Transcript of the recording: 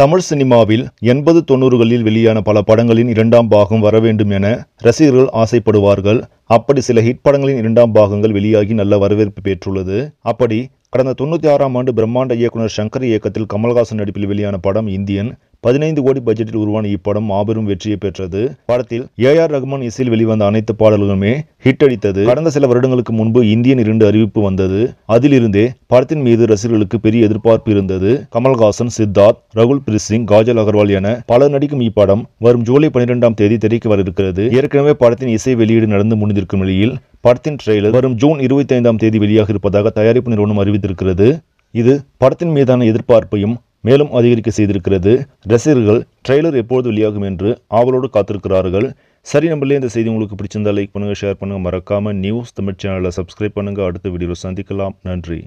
தமிழ் சினிமாவில் எண்பது தொண்ணூறுகளில் வெளியான பல படங்களின் இரண்டாம் பாகம் வர வேண்டும் என ரசிகர்கள் ஆசைப்படுவார்கள் அப்படி சில ஹிட் படங்களின் இரண்டாம் பாகங்கள் வெளியாகி நல்ல வரவேற்பு பெற்றுள்ளது அப்படி கடந்த தொண்ணூற்றி ஆறாம் ஆண்டு பிரம்மாண்ட இயக்குனர் சங்கர் இயக்கத்தில் கமல்ஹாசன் நடிப்பில் வெளியான படம் இந்தியன் பதினைந்து கோடி பட்ஜெட்டில் உருவான இப்படம் மாபெரும் வெற்றியை பெற்றது படத்தில் ஏ ஆர் ரகுமான் இசையில் வெளிவந்த அனைத்து பாடல்களுமே ஹிட் அடித்தது கடந்த சில வருடங்களுக்கு முன்பு இந்தியன் இரண்டு அறிவிப்பு வந்தது அதிலிருந்தே படத்தின் மீது ரசிகர்களுக்கு பெரிய எதிர்பார்ப்பு இருந்தது கமல்ஹாசன் சித்தார்த் ரகுல் பிரீத் சிங் காஜல் அகர்வால் என பலர் நடிக்கும் இப்படம் வரும் ஜூலை பனிரெண்டாம் தேதி திரைக்கு வர இருக்கிறது ஏற்கனவே படத்தின் இசை வெளியீடு நடந்து முடிந்திருக்கும் நிலையில் படத்தின் ட்ரெயிலர் வரும் ஜூன் இருபத்தி ஐந்தாம் தேதி வெளியாக இருப்பதாக தயாரிப்பு நிறுவனம் அறிவித்திருக்கிறது இது படத்தின் மீதான எதிர்பார்ப்பையும் மேலும் அதிகரிக்க செய்திருக்கிறது ரசிகர்கள் ட்ரெய்லர் எப்பொழுது வெளியாகும் என்று ஆவலோடு காத்திருக்கிறார்கள் சரி நம்மளே இந்த செய்தி உங்களுக்கு பிடிச்சிருந்தால் லைக் பண்ணுங்கள் ஷேர் பண்ணுங்கள் மறக்காமல் நியூஸ் தமிழ் சேனலை சப்ஸ்கிரைப் பண்ணுங்கள் அடுத்த வீடியோவில் சந்திக்கலாம் நன்றி